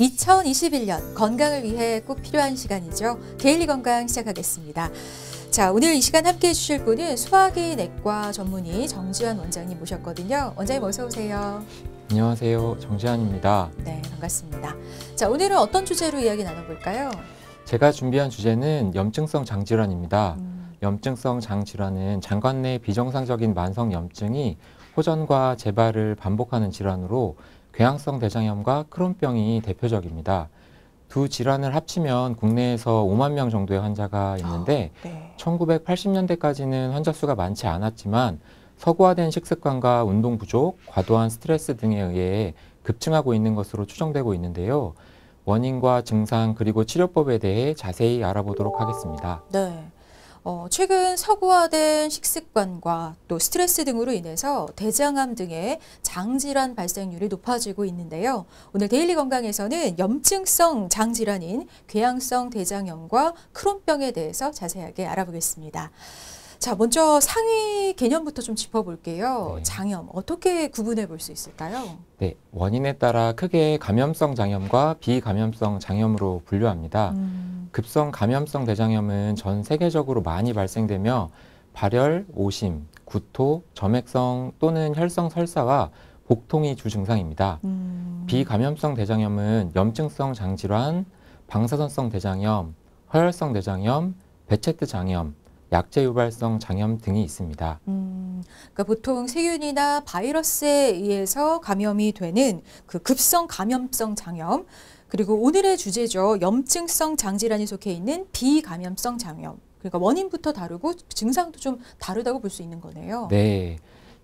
2021년 건강을 위해 꼭 필요한 시간이죠. 데일리 건강 시작하겠습니다. 자, 오늘 이 시간 함께 해주실 분은 소화기 내과 전문의 정지환 원장님 모셨거든요. 원장님 어서 오세요. 안녕하세요. 정지환입니다. 네, 반갑습니다. 자, 오늘은 어떤 주제로 이야기 나눠볼까요? 제가 준비한 주제는 염증성 장질환입니다. 음. 염증성 장질환은 장관 내 비정상적인 만성 염증이 호전과 재발을 반복하는 질환으로 궤양성 대장염과 크론병이 대표적입니다. 두 질환을 합치면 국내에서 5만 명 정도의 환자가 있는데 아, 네. 1980년대까지는 환자 수가 많지 않았지만 서구화된 식습관과 운동 부족, 과도한 스트레스 등에 의해 급증하고 있는 것으로 추정되고 있는데요. 원인과 증상 그리고 치료법에 대해 자세히 알아보도록 하겠습니다. 네. 어, 최근 서구화된 식습관과 또 스트레스 등으로 인해서 대장암 등의 장질환 발생률이 높아지고 있는데요. 오늘 데일리 건강에서는 염증성 장질환인 궤양성 대장염과 크론병에 대해서 자세하게 알아보겠습니다. 자, 먼저 상위 개념부터 좀 짚어볼게요. 네. 장염 어떻게 구분해 볼 수 있을까요? 네, 원인에 따라 크게 감염성 장염과 비감염성 장염으로 분류합니다. 음. 급성 감염성 대장염은 전 세계적으로 많이 발생되며 발열, 오심, 구토, 점액성 또는 혈성 설사와 복통이 주 증상입니다. 음. 비감염성 대장염은 염증성 장질환, 방사선성 대장염, 허혈성 대장염, 배체트 장염, 약제 유발성 장염 등이 있습니다. 음, 그러니까 보통 세균이나 바이러스에 의해서 감염이 되는 그 급성 감염성 장염 그리고 오늘의 주제죠. 염증성 장질환이 속해 있는 비감염성 장염. 그러니까 원인부터 다르고 증상도 좀 다르다고 볼 수 있는 거네요. 네.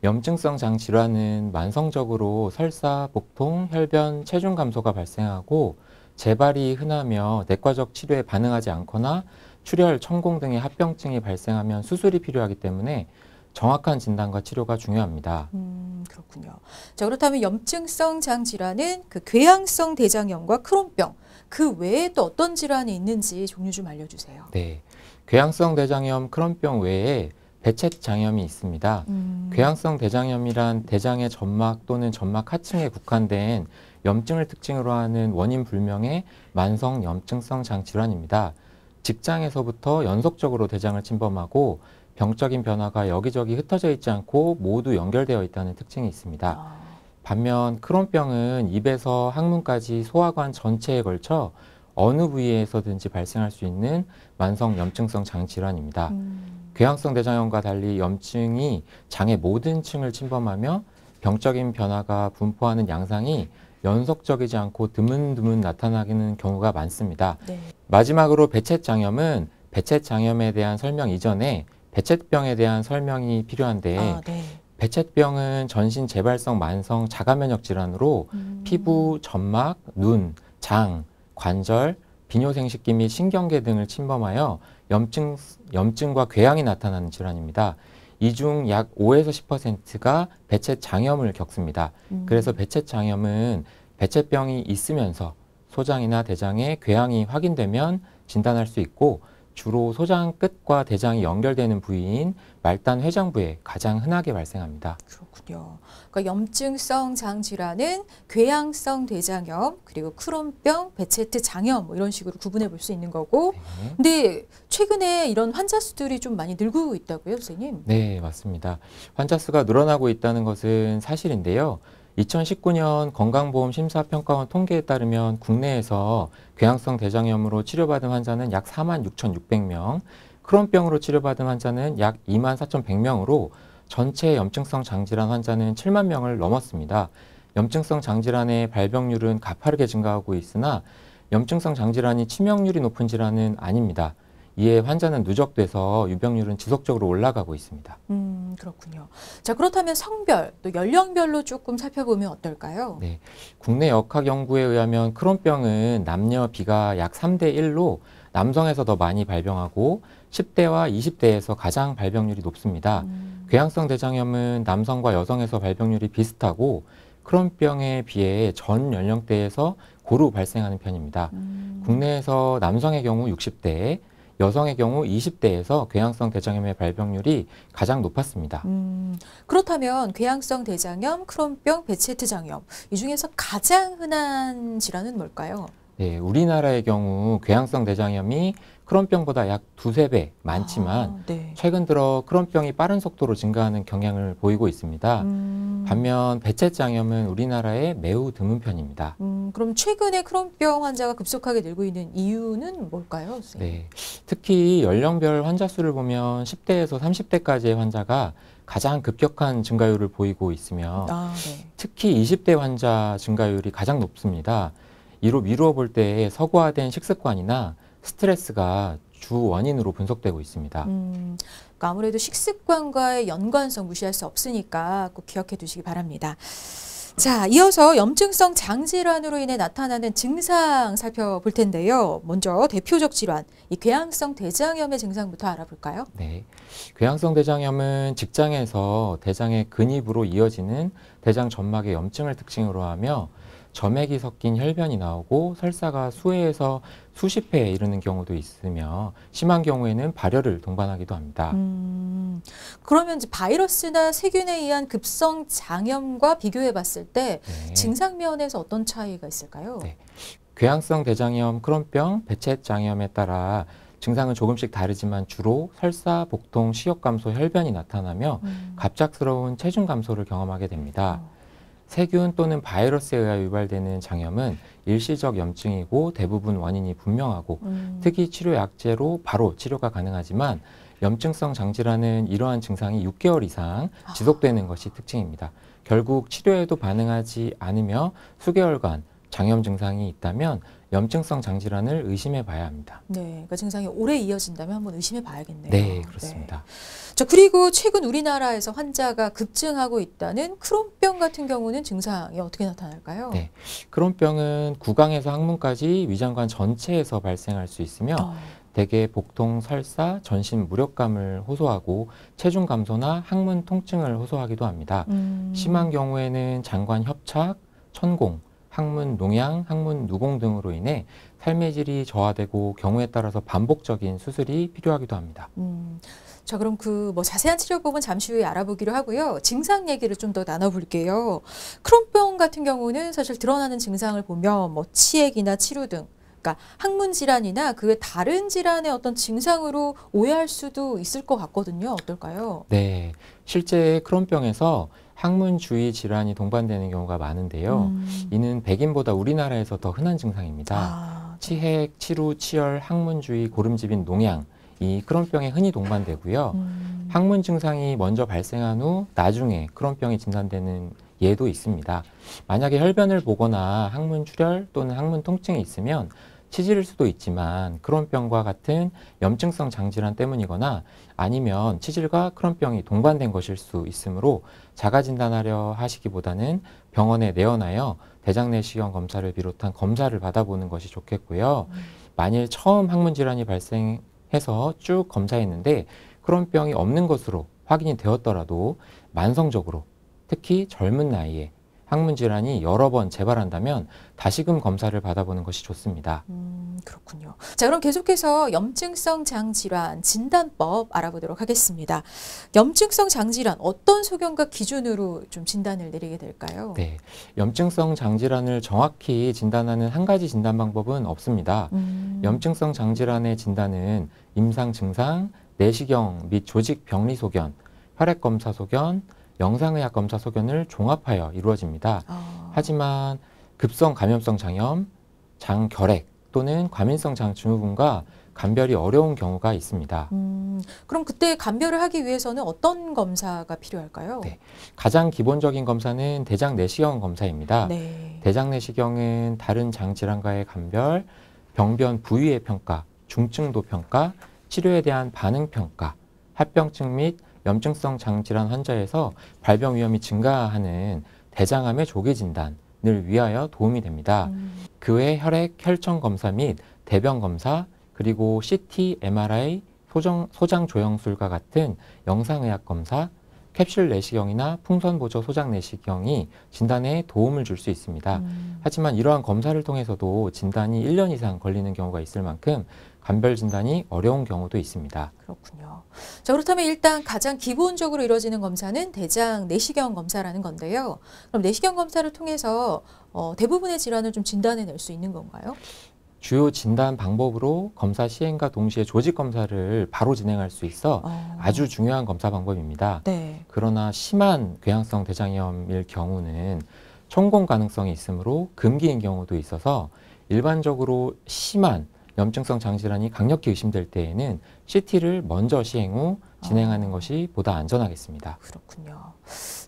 염증성 장 질환은 만성적으로 설사, 복통, 혈변, 체중 감소가 발생하고 재발이 흔하며 내과적 치료에 반응하지 않거나 출혈, 천공 등의 합병증이 발생하면 수술이 필요하기 때문에 정확한 진단과 치료가 중요합니다. 음, 그렇군요. 자, 그렇다면 염증성 장 질환은 그 궤양성 대장염과 크론병, 그 외에 또 어떤 질환이 있는지 종류 좀 알려주세요. 네. 궤양성 대장염, 크론병 외에 배체티 장염이 있습니다. 음. 궤양성 대장염이란 대장의 점막 또는 점막 하층에 국한된 염증을 특징으로 하는 원인 불명의 만성 염증성 장 질환입니다. 직장에서부터 연속적으로 대장을 침범하고 병적인 변화가 여기저기 흩어져 있지 않고 모두 연결되어 있다는 특징이 있습니다. 아. 반면 크론병은 입에서 항문까지 소화관 전체에 걸쳐 어느 부위에서든지 발생할 수 있는 만성 염증성 장 질환입니다. 음. 궤양성 대장염과 달리 염증이 장의 모든 층을 침범하며 병적인 변화가 분포하는 양상이 연속적이지 않고 드문드문 나타나는 기 경우가 많습니다. 네. 마지막으로 배체 장염은 배체 장염에 대한 설명 이전에 배체병에 대한 설명이 필요한데 아, 네. 배체병은 전신 재발성 만성 자가면역 질환으로 음. 피부, 점막, 눈, 장, 관절, 비뇨생식기 및 신경계 등을 침범하여 염증, 염증과 궤양이 나타나는 질환입니다. 이중약 5에서 10%가 배체 장염을 겪습니다. 음. 그래서 배체 장염은 배체병이 있으면서 소장이나 대장에 궤양이 확인되면 진단할 수 있고 주로 소장 끝과 대장이 연결되는 부위인 말단 회장부에 가장 흔하게 발생합니다. 그렇군요. 그렇요 그러니까 염증성 장 질환은 궤양성 대장염 그리고 크론병, 베체트 장염 뭐 이런 식으로 구분해 볼 수 있는 거고. 네. 근데 최근에 이런 환자 수들이 좀 많이 늘고 있다고요, 선생님? 네, 맞습니다. 환자 수가 늘어나고 있다는 것은 사실인데요. 2019년 건강보험 심사평가원 통계에 따르면 국내에서 궤양성 대장염으로 치료받은 환자는 약 4만 6,600명, 크론병으로 치료받은 환자는 약 2만 4,100명으로 전체 염증성 장질환 환자는 7만 명을 넘었습니다. 염증성 장질환의 발병률은 가파르게 증가하고 있으나 염증성 장질환이 치명률이 높은 질환은 아닙니다. 이에 환자는 누적돼서 유병률은 지속적으로 올라가고 있습니다. 음, 그렇군요. 자, 그렇다면 성별, 또 연령별로 조금 살펴보면 어떨까요? 네. 국내 역학 연구에 의하면 크론병은 남녀 비가 약 3대 1로 남성에서 더 많이 발병하고 10대와 20대에서 가장 발병률이 높습니다. 음. 궤양성 대장염은 남성과 여성에서 발병률이 비슷하고 크론병에 비해 전 연령대에서 고루 발생하는 편입니다. 음. 국내에서 남성의 경우 60대, 여성의 경우 20대에서 궤양성 대장염의 발병률이 가장 높았습니다. 음, 그렇다면 궤양성 대장염, 크론병, 베체트 장염 이 중에서 가장 흔한 질환은 뭘까요? 네, 우리나라의 경우 궤양성 대장염이 크론병보다 약 두세 배 많지만 아, 네. 최근 들어 크론병이 빠른 속도로 증가하는 경향을 보이고 있습니다. 음. 반면 배체장염은 우리나라에 매우 드문 편입니다. 음, 그럼 최근에 크론병 환자가 급속하게 늘고 있는 이유는 뭘까요? 네, 특히 연령별 환자 수를 보면 10대에서 30대까지의 환자가 가장 급격한 증가율을 보이고 있으며 아, 네. 특히 20대 환자 증가율이 가장 높습니다. 이로 미루어 볼 때 서구화된 식습관이나 스트레스가 주 원인으로 분석되고 있습니다. 음, 그러니까 아무래도 식습관과의 연관성 무시할 수 없으니까 꼭 기억해 두시기 바랍니다. 자, 이어서 염증성 장질환으로 인해 나타나는 증상 살펴볼 텐데요. 먼저 대표적 질환, 이 궤양성 대장염의 증상부터 알아볼까요? 네. 궤양성 대장염은 직장에서 대장의 근입으로 이어지는 대장 점막의 염증을 특징으로 하며 점액이 섞인 혈변이 나오고 설사가 수회에서 수십 회에 이르는 경우도 있으며 심한 경우에는 발열을 동반하기도 합니다. 음, 그러면 이제 바이러스나 세균에 의한 급성 장염과 비교해 봤을 때 네. 증상 면에서 어떤 차이가 있을까요? 네. 궤양성 대장염, 크론병, 배체 장염에 따라 증상은 조금씩 다르지만 주로 설사, 복통, 시력 감소, 혈변이 나타나며 음. 갑작스러운 체중 감소를 경험하게 됩니다. 음. 세균 또는 바이러스에 의해 유발되는 장염은 일시적 염증이고 대부분 원인이 분명하고 음. 특이 치료 약제로 바로 치료가 가능하지만 염증성 장질환은 이러한 증상이 6개월 이상 아. 지속되는 아. 것이 특징입니다. 결국 치료에도 반응하지 않으며 수개월간 장염 증상이 있다면 염증성 장질환을 의심해 봐야 합니다. 네, 그러니까 증상이 오래 이어진다면 한번 의심해 봐야겠네요. 네, 네. 그렇습니다. 네. 자, 그리고 최근 우리나라에서 환자가 급증하고 있다는 크론병 같은 경우는 증상이 어떻게 나타날까요? 네, 크론병은 구강에서 항문까지 위장관 전체에서 발생할 수 있으며 어. 대개 복통, 설사, 전신 무력감을 호소하고 체중 감소나 항문 통증을 호소하기도 합니다. 음. 심한 경우에는 장관 협착, 천공, 항문 농양, 항문 누공 등으로 인해 삶의 질이 저하되고 경우에 따라서 반복적인 수술이 필요하기도 합니다. 음, 자 그럼 그 뭐 자세한 치료법은 잠시 후에 알아보기로 하고요. 증상 얘기를 좀 더 나눠볼게요. 크론병 같은 경우는 사실 드러나는 증상을 보면 뭐 치액이나 치료 등 그러니까 항문 질환이나 그 외 다른 질환의 어떤 증상으로 오해할 수도 있을 것 같거든요. 어떨까요? 네. 실제 크론병에서 항문 주위 질환이 동반되는 경우가 많은데요. 음. 이는 백인보다 우리나라에서 더 흔한 증상입니다. 아, 네. 치핵, 치루, 치열, 항문 주위 고름집인 농양 이 크론병에 흔히 동반되고요. 음. 항문 증상이 먼저 발생한 후 나중에 크론병이 진단되는 예도 있습니다. 만약에 혈변을 보거나 항문 출혈 또는 항문 통증이 있으면 치질일 수도 있지만 크론병과 같은 염증성 장질환 때문이거나 아니면 치질과 크론병이 동반된 것일 수 있으므로 자가 진단하려 하시기보다는 병원에 내원하여 대장 내시경 검사를 비롯한 검사를 받아보는 것이 좋겠고요. 음. 만일 처음 항문 질환이 발생해서 쭉 검사했는데 크론병이 없는 것으로 확인이 되었더라도 만성적으로 특히 젊은 나이에 항문 질환이 여러 번 재발한다면 다시금 검사를 받아보는 것이 좋습니다. 음, 그렇군요. 자, 그럼 계속해서 염증성 장질환 진단법 알아보도록 하겠습니다. 염증성 장질환 어떤 소견과 기준으로 좀 진단을 내리게 될까요? 네. 염증성 장질환을 정확히 진단하는 한 가지 진단 방법은 없습니다. 음. 염증성 장질환의 진단은 임상 증상, 내시경 및 조직 병리 소견, 혈액 검사 소견, 영상의학 검사 소견을 종합하여 이루어집니다. 어. 하지만 급성 감염성 장염, 장결핵 또는 과민성 장증후군과 감별이 어려운 경우가 있습니다. 음, 그럼 그때 감별을 하기 위해서는 어떤 검사가 필요할까요? 네, 가장 기본적인 검사는 대장 내시경 검사입니다. 네. 대장 내시경은 다른 장 질환과의 감별, 병변 부위의 평가, 중증도 평가, 치료에 대한 반응 평가, 합병증 및 염증성 장질환 환자에서 발병 위험이 증가하는 대장암의 조기 진단을 위하여 도움이 됩니다. 음. 그외 혈액 혈청 검사 및 대변 검사 그리고 CT, MRI, 소정, 소장 조영술과 같은 영상의학 검사, 캡슐 내시경이나 풍선 보조 소장 내시경이 진단에 도움을 줄 수 있습니다. 음. 하지만 이러한 검사를 통해서도 진단이 1년 이상 걸리는 경우가 있을 만큼 반별 진단이 어려운 경우도 있습니다. 그렇군요. 자, 그렇다면 일단 가장 기본적으로 이루어지는 검사는 대장 내시경 검사라는 건데요. 그럼 내시경 검사를 통해서 어, 대부분의 질환을 좀 진단해 낼 수 있는 건가요? 주요 진단 방법으로 검사 시행과 동시에 조직 검사를 바로 진행할 수 있어 어. 아주 중요한 검사 방법입니다. 네. 그러나 심한 궤양성 대장염일 경우는 천공 가능성이 있으므로 금기인 경우도 있어서 일반적으로 심한 염증성 장질환이 강력히 의심될 때에는 CT를 먼저 시행 후 진행하는 어. 것이 보다 안전하겠습니다. 그렇군요.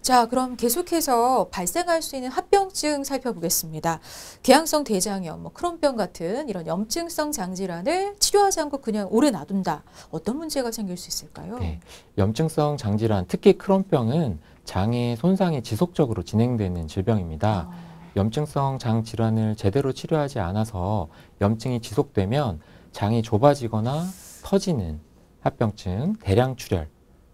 자, 그럼 계속해서 발생할 수 있는 합병증 살펴보겠습니다. 궤양성 대장염, 뭐 크론병 같은 이런 염증성 장질환을 치료하지 않고 그냥 오래 놔둔다. 어떤 문제가 생길 수 있을까요? 네. 염증성 장질환, 특히 크론병은 장의 손상이 지속적으로 진행되는 질병입니다. 어. 염증성 장 질환을 제대로 치료하지 않아서 염증이 지속되면 장이 좁아지거나 터지는 합병증, 대량 출혈,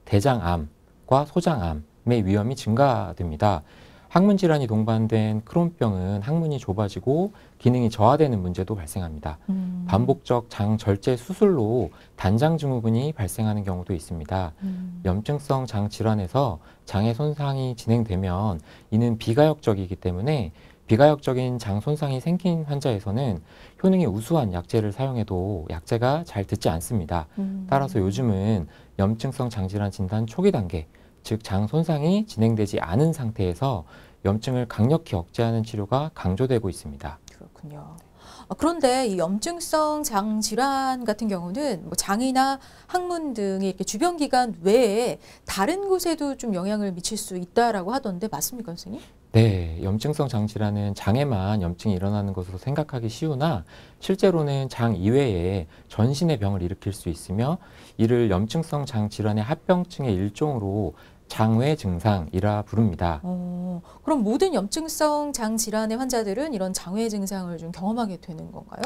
대장암과 소장암의 위험이 증가됩니다. 항문 질환이 동반된 크론병은 항문이 좁아지고 기능이 저하되는 문제도 발생합니다. 음. 반복적 장 절제 수술로 단장 증후군이 발생하는 경우도 있습니다. 음. 염증성 장 질환에서 장의 손상이 진행되면 이는 비가역적이기 때문에 비가역적인 장 손상이 생긴 환자에서는 효능이 우수한 약제를 사용해도 약제가 잘 듣지 않습니다. 음. 따라서 요즘은 염증성 장질환 진단 초기 단계, 즉 장 손상이 진행되지 않은 상태에서 염증을 강력히 억제하는 치료가 강조되고 있습니다. 그렇군요. 아, 그런데 이 염증성 장 질환 같은 경우는 뭐 장이나 항문 등의 이렇게 주변 기관 외에 다른 곳에도 좀 영향을 미칠 수 있다라고 하던데 맞습니까, 선생님? 네, 염증성 장질환은 장에만 염증이 일어나는 것으로 생각하기 쉬우나 실제로는 장 이외에 전신의 병을 일으킬 수 있으며 이를 염증성 장질환의 합병증의 일종으로 장외 증상이라 부릅니다. 어, 그럼 모든 염증성 장 질환의 환자들은 이런 장외 증상을 좀 경험하게 되는 건가요?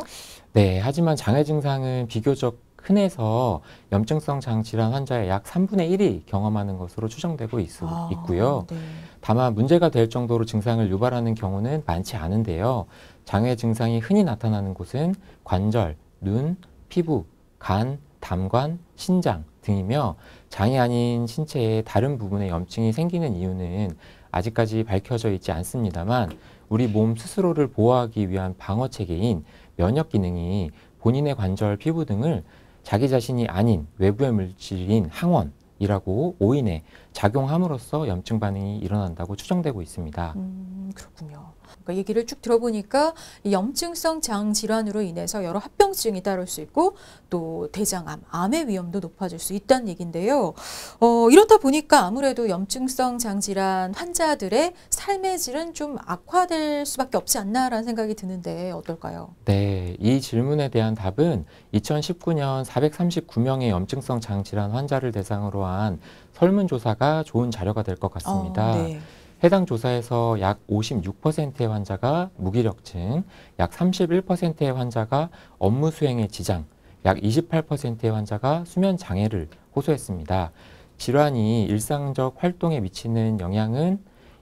네, 하지만 장외 증상은 비교적 흔해서 염증성 장 질환 환자의 약 3분의 1이 경험하는 것으로 추정되고 있, 아, 있고요. 네. 다만 문제가 될 정도로 증상을 유발하는 경우는 많지 않은데요. 장애 증상이 흔히 나타나는 곳은 관절, 눈, 피부, 간, 담관, 신장 등이며 장이 아닌 신체의 다른 부분에 염증이 생기는 이유는 아직까지 밝혀져 있지 않습니다만 우리 몸 스스로를 보호하기 위한 방어 체계인 면역 기능이 본인의 관절, 피부 등을 자기 자신이 아닌 외부의 물질인 항원이라고 오인에 작용함으로써 염증 반응이 일어난다고 추정되고 있습니다. 음, 그렇군요. 그러니까 얘기를 쭉 들어보니까 염증성 장 질환으로 인해서 여러 합병증이 따를 수 있고 또 대장암, 암의 위험도 높아질 수 있다는 얘기인데요 어, 이렇다 보니까 아무래도 염증성 장 질환 환자들의 삶의 질은 좀 악화될 수밖에 없지 않나라는 생각이 드는데 어떨까요? 네, 이 질문에 대한 답은 2019년 439명의 염증성 장 질환 환자를 대상으로 한 설문조사가 좋은 자료가 될 것 같습니다. 어, 네. 해당 조사에서 약 56%의 환자가 무기력증, 약 31%의 환자가 업무 수행의 지장, 약 28%의 환자가 수면 장애를 호소했습니다. 질환이 일상적 활동에 미치는 영향은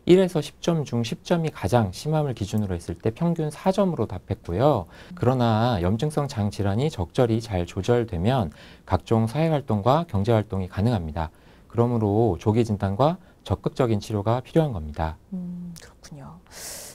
1에서 10점 중 10점이 가장 심함을 기준으로 했을 때 평균 4점으로 답했고요. 그러나 염증성 장 질환이 적절히 잘 조절되면 각종 사회활동과 경제활동이 가능합니다. 그러므로 조기 진단과 적극적인 치료가 필요한 겁니다. 음, 그렇군요.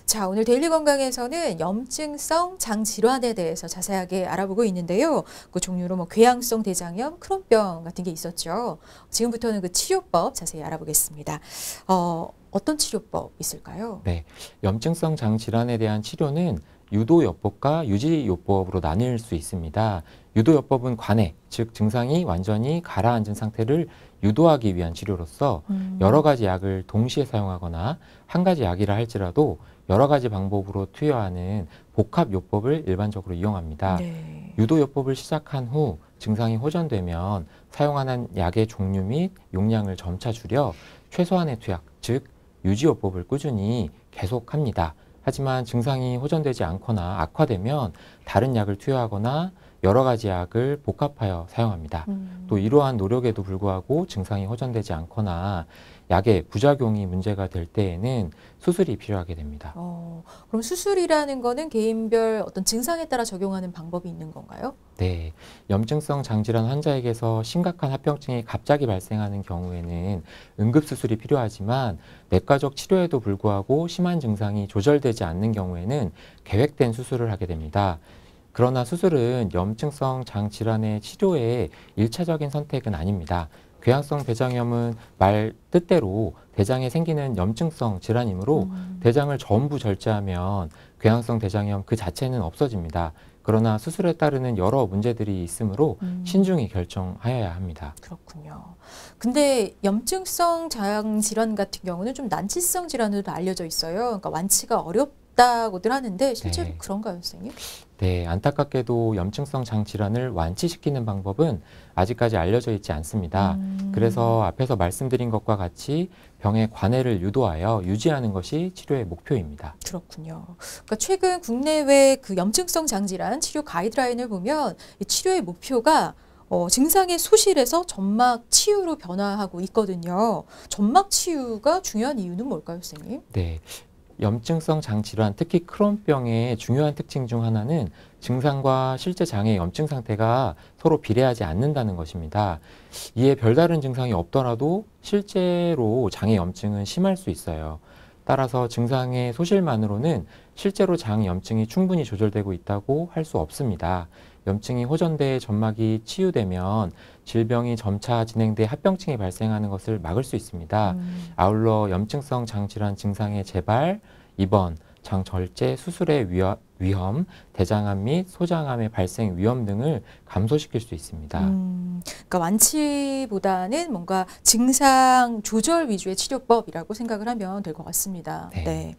자, 오늘 데일리 건강에서는 염증성 장 질환에 대해서 자세하게 알아보고 있는데요. 그 종류로 뭐 궤양성 대장염, 크론병 같은 게 있었죠. 지금부터는 그 치료법 자세히 알아보겠습니다. 어, 어떤 치료법 있을까요? 네. 염증성 장 질환에 대한 치료는 유도요법과 유지요법으로 나뉠 수 있습니다. 유도요법은 관해, 즉 증상이 완전히 가라앉은 상태를 유도하기 위한 치료로서 음. 여러 가지 약을 동시에 사용하거나 한 가지 약이라 할지라도 여러 가지 방법으로 투여하는 복합요법을 일반적으로 이용합니다. 네. 유도요법을 시작한 후 증상이 호전되면 사용하는 약의 종류 및 용량을 점차 줄여 최소한의 투약, 즉 유지요법을 꾸준히 계속합니다. 하지만 증상이 호전되지 않거나 악화되면 다른 약을 투여하거나 여러 가지 약을 복합하여 사용합니다. 음. 또 이러한 노력에도 불구하고 증상이 호전되지 않거나 약의 부작용이 문제가 될 때에는 수술이 필요하게 됩니다. 어, 그럼 수술이라는 거는 개인별 어떤 증상에 따라 적용하는 방법이 있는 건가요? 네. 염증성 장질환 환자에게서 심각한 합병증이 갑자기 발생하는 경우에는 응급수술이 필요하지만 내과적 치료에도 불구하고 심한 증상이 조절되지 않는 경우에는 계획된 수술을 하게 됩니다. 그러나 수술은 염증성 장 질환의 치료에 일차적인 선택은 아닙니다. 궤양성 대장염은 말 뜻대로 대장에 생기는 염증성 질환이므로 음. 대장을 전부 절제하면 궤양성 대장염 그 자체는 없어집니다. 그러나 수술에 따르는 여러 문제들이 있으므로 음. 신중히 결정하여야 합니다. 그렇군요. 근데 염증성 자양 질환 같은 경우는 좀 난치성 질환으로 알려져 있어요. 그러니까 완치가 어렵 다고들 하는데 실제로 네. 그런가요, 선생님? 네, 안타깝게도 염증성 장 질환을 완치시키는 방법은 아직까지 알려져 있지 않습니다. 음. 그래서 앞에서 말씀드린 것과 같이 병의 관해를 유도하여 유지하는 것이 치료의 목표입니다. 그렇군요. 그러니까 최근 국내외 그 염증성 장 질환 치료 가이드라인을 보면 이 치료의 목표가 어, 증상의 소실에서 점막 치유로 변화하고 있거든요. 점막 치유가 중요한 이유는 뭘까요, 선생님? 네. 염증성 장 질환, 특히 크론병의 중요한 특징 중 하나는 증상과 실제 장의 염증 상태가 서로 비례하지 않는다는 것입니다. 이에 별다른 증상이 없더라도 실제로 장의 염증은 심할 수 있어요. 따라서 증상의 소실만으로는 실제로 장 염증이 충분히 조절되고 있다고 할 수 없습니다. 염증이 호전돼 점막이 치유되면 질병이 점차 진행돼 합병증이 발생하는 것을 막을 수 있습니다. 음. 아울러 염증성 장질환 증상의 재발, 입원, 장절제, 수술의 위험, 위험, 대장암 및 소장암의 발생 위험 등을 감소시킬 수 있습니다. 음, 그러니까 완치보다는 뭔가 증상 조절 위주의 치료법이라고 생각을 하면 될 것 같습니다. 네. 네.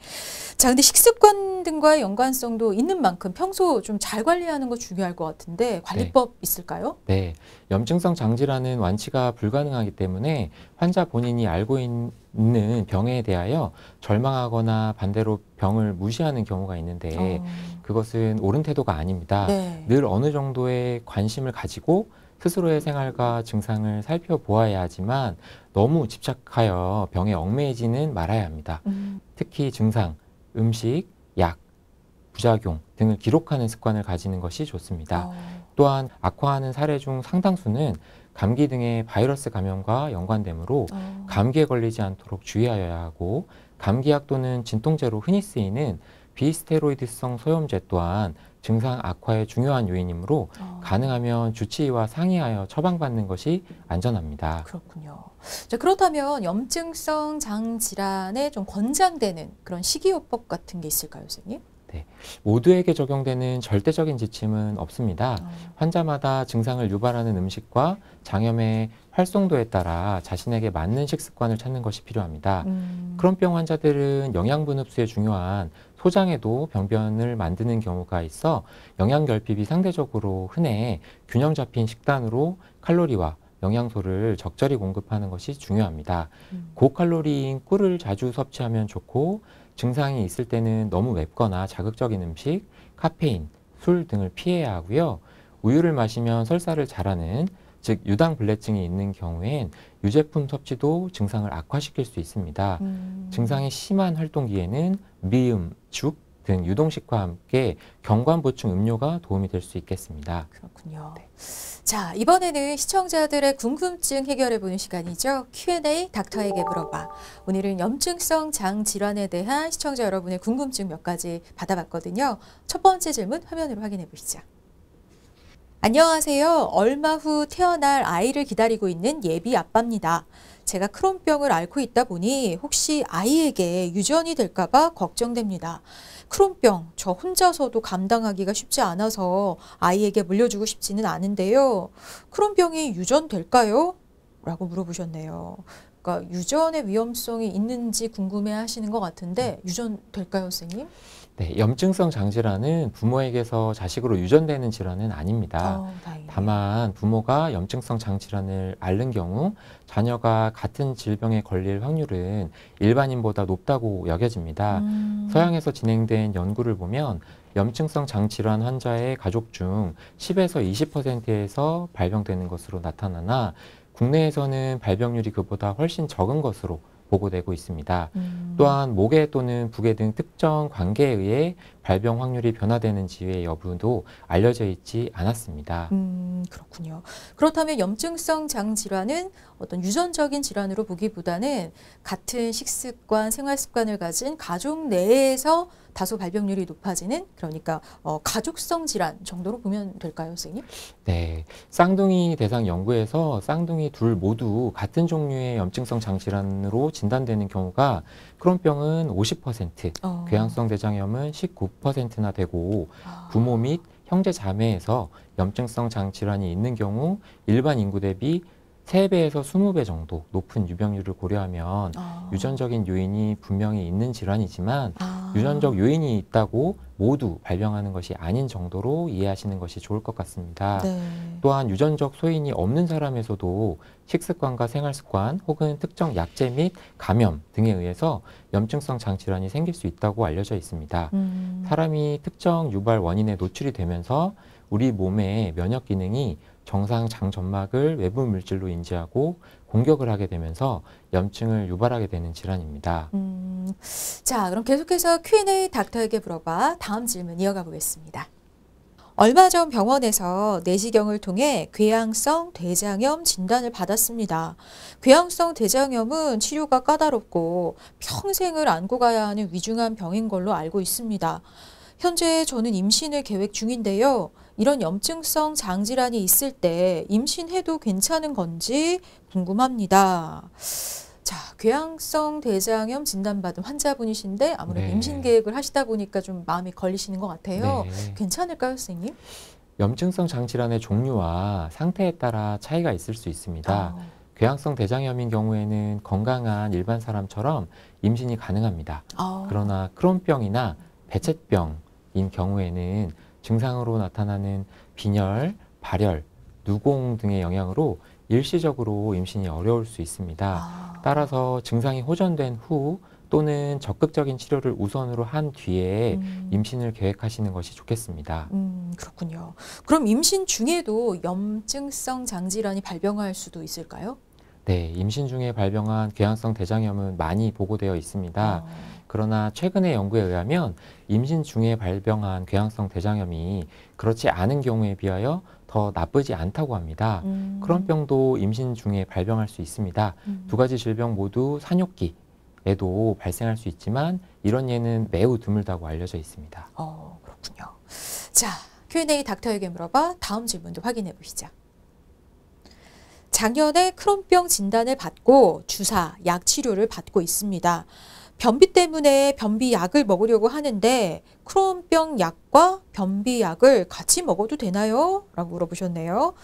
자, 근데 식습관 등과의 연관성도 있는 만큼 평소 좀 잘 관리하는 거 중요할 것 같은데 관리법 네. 있을까요? 네. 염증성 장질환은 완치가 불가능하기 때문에 환자 본인이 알고 있는 병에 대하여 절망하거나 반대로 병을 무시하는 경우가 있는데 어. 그것은 옳은 태도가 아닙니다. 네. 늘 어느 정도의 관심을 가지고 스스로의 생활과 증상을 살펴보아야 하지만 너무 집착하여 병에 얽매이지는 말아야 합니다. 음. 특히 증상, 음식, 약, 부작용 등을 기록하는 습관을 가지는 것이 좋습니다. 오. 어. 또한 악화하는 사례 중 상당수는 감기 등의 바이러스 감염과 연관되므로 오. 어. 감기에 걸리지 않도록 주의하여야 하고 감기약 또는 진통제로 흔히 쓰이는 비스테로이드성 소염제 또한 증상 악화의 중요한 요인이므로 어. 가능하면 주치의와 상의하여 처방받는 것이 안전합니다. 그렇군요. 자, 그렇다면 염증성 장 질환에 좀 권장되는 그런 식이요법 같은 게 있을까요, 선생님? 네. 모두에게 적용되는 절대적인 지침은 없습니다. 어. 환자마다 증상을 유발하는 음식과 장염의 활성도에 따라 자신에게 맞는 식습관을 찾는 것이 필요합니다. 음. 크론병 환자들은 영양분 흡수에 중요한 소장에도 병변을 만드는 경우가 있어 영양결핍이 상대적으로 흔해 균형 잡힌 식단으로 칼로리와 영양소를 적절히 공급하는 것이 중요합니다. 음. 고칼로리인 꿀을 자주 섭취하면 좋고 증상이 있을 때는 너무 맵거나 자극적인 음식, 카페인, 술 등을 피해야 하고요. 우유를 마시면 설사를 잘하는 즉 유당 불내증이 있는 경우엔 유제품 섭취도 증상을 악화시킬 수 있습니다. 음. 증상이 심한 활동기에는 미음, 죽 등 유동식과 함께 경관 보충 음료가 도움이 될 수 있겠습니다. 그렇군요. 네. 자 이번에는 시청자들의 궁금증 해결해보는 시간이죠. Q&A 닥터에게 물어봐. 오늘은 염증성 장 질환에 대한 시청자 여러분의 궁금증 몇 가지 받아봤거든요. 첫 번째 질문 화면으로 확인해 보시죠. 안녕하세요. 얼마 후 태어날 아이를 기다리고 있는 예비 아빠입니다. 제가 크론병을 앓고 있다 보니 혹시 아이에게 유전이 될까봐 걱정됩니다. 크론병, 저 혼자서도 감당하기가 쉽지 않아서 아이에게 물려주고 싶지는 않은데요. 크론병이 유전될까요? 라고 물어보셨네요. 그러니까 유전의 위험성이 있는지 궁금해 하시는 것 같은데 유전될까요, 선생님? 네, 염증성 장질환은 부모에게서 자식으로 유전되는 질환은 아닙니다. 어, 다만 부모가 염증성 장질환을 앓는 경우 자녀가 같은 질병에 걸릴 확률은 일반인보다 높다고 여겨집니다. 음. 서양에서 진행된 연구를 보면 염증성 장질환 환자의 가족 중 10에서 20%에서 발병되는 것으로 나타나나 국내에서는 발병률이 그보다 훨씬 적은 것으로 보고되고 있습니다. 음. 또한 목에 또는 부에 등 특정 관계에 의해 발병 확률이 변화되는지의 여부도 알려져 있지 않았습니다. 음, 그렇군요. 그렇다면 염증성 장 질환은 어떤 유전적인 질환으로 보기보다는 같은 식습관, 생활 습관을 가진 가족 내에서 다소 발병률이 높아지는 그러니까 어, 가족성 질환 정도로 보면 될까요, 선생님? 네. 쌍둥이 대상 연구에서 쌍둥이 둘 모두 같은 종류의 염증성 장질환으로 진단되는 경우가 크론병은 50%, 어. 궤양성 대장염은 19%나 되고 어. 부모 및 형제 자매에서 염증성 장질환이 있는 경우 일반 인구 대비 3배에서 20배 정도 높은 유병률을 고려하면 아. 유전적인 요인이 분명히 있는 질환이지만 아. 유전적 요인이 있다고 모두 발병하는 것이 아닌 정도로 이해하시는 것이 좋을 것 같습니다. 네. 또한 유전적 소인이 없는 사람에서도 식습관과 생활습관 혹은 특정 약제 및 감염 등에 의해서 염증성 장질환이 생길 수 있다고 알려져 있습니다. 음. 사람이 특정 유발 원인에 노출이 되면서 우리 몸의 면역 기능이 정상 장점막을 외부 물질로 인지하고 공격을 하게 되면서 염증을 유발하게 되는 질환입니다. 음, 자, 그럼 계속해서 Q&A 닥터에게 물어봐 다음 질문 이어가 보겠습니다. 얼마 전 병원에서 내시경을 통해 궤양성 대장염 진단을 받았습니다. 궤양성 대장염은 치료가 까다롭고 평생을 안고 가야 하는 위중한 병인 걸로 알고 있습니다. 현재 저는 임신을 계획 중인데요. 이런 염증성 장질환이 있을 때 임신해도 괜찮은 건지 궁금합니다. 자, 궤양성 대장염 진단받은 환자분이신데 아무래도 네. 임신 계획을 하시다 보니까 좀 마음이 걸리시는 것 같아요. 네. 괜찮을까요, 선생님? 염증성 장질환의 종류와 상태에 따라 차이가 있을 수 있습니다. 아. 궤양성 대장염인 경우에는 건강한 일반 사람처럼 임신이 가능합니다. 아. 그러나 크론병이나 배체병인 경우에는 증상으로 나타나는 빈혈, 발열, 누공 등의 영향으로 일시적으로 임신이 어려울 수 있습니다. 아. 따라서 증상이 호전된 후 또는 적극적인 치료를 우선으로 한 뒤에 음. 임신을 계획하시는 것이 좋겠습니다. 음, 그렇군요. 그럼 임신 중에도 염증성 장질환이 발병할 수도 있을까요? 네, 임신 중에 발병한 궤양성 대장염은 많이 보고되어 있습니다. 아. 그러나 최근의 연구에 의하면 임신 중에 발병한 궤양성 대장염이 그렇지 않은 경우에 비하여 더 나쁘지 않다고 합니다. 음. 그런 병도 임신 중에 발병할 수 있습니다. 음. 두 가지 질병 모두 산욕기에도 발생할 수 있지만 이런 예는 매우 드물다고 알려져 있습니다. 어, 그렇군요. 자, Q&A 닥터에게 물어봐 다음 질문도 확인해 보시죠. 작년에 크론병 진단을 받고 주사, 약 치료를 받고 있습니다. 변비 때문에 변비약을 먹으려고 하는데 크론병 약과 변비약을 같이 먹어도 되나요? 라고 물어보셨네요.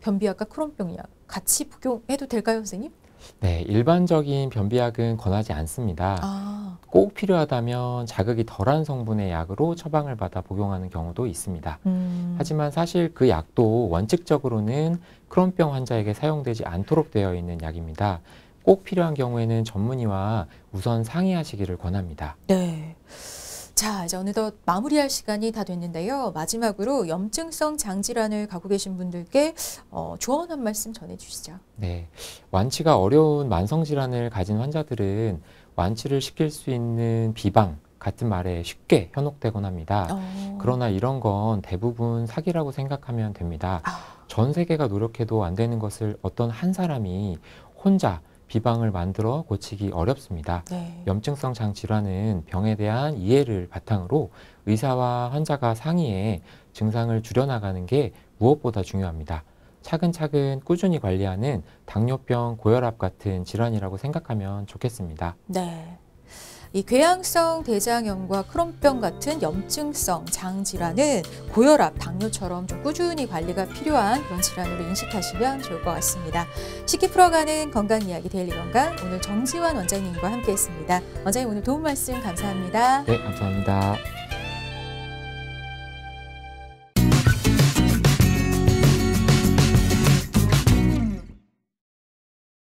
변비약과 크론병 약 같이 복용해도 될까요, 선생님? 네, 일반적인 변비약은 권하지 않습니다. 아. 꼭 필요하다면 자극이 덜한 성분의 약으로 처방을 받아 복용하는 경우도 있습니다. 음. 하지만 사실 그 약도 원칙적으로는 크론병 환자에게 사용되지 않도록 되어 있는 약입니다. 꼭 필요한 경우에는 전문의와 우선 상의하시기를 권합니다. 네. 자, 이제 어느덧 마무리할 시간이 다 됐는데요. 마지막으로 염증성 장질환을 갖고 계신 분들께 어, 조언 한 말씀 전해주시죠. 네, 완치가 어려운 만성질환을 가진 환자들은 완치를 시킬 수 있는 비방, 같은 말에 쉽게 현혹되곤 합니다. 어... 그러나 이런 건 대부분 사기라고 생각하면 됩니다. 아... 전 세계가 노력해도 안 되는 것을 어떤 한 사람이 혼자 비방을 만들어 고치기 어렵습니다. 네. 염증성 장 질환은 병에 대한 이해를 바탕으로 의사와 환자가 상의해 증상을 줄여나가는 게 무엇보다 중요합니다. 차근차근 꾸준히 관리하는 당뇨병, 고혈압 같은 질환이라고 생각하면 좋겠습니다. 네. 이 궤양성 대장염과 크론병 같은 염증성 장 질환은 고혈압, 당뇨처럼 좀 꾸준히 관리가 필요한 그런 질환으로 인식하시면 좋을 것 같습니다. 쉽게 풀어가는 건강 이야기 데일리 건강 오늘 정지환 원장님과 함께했습니다. 원장님 오늘 도움 말씀 감사합니다. 네, 감사합니다.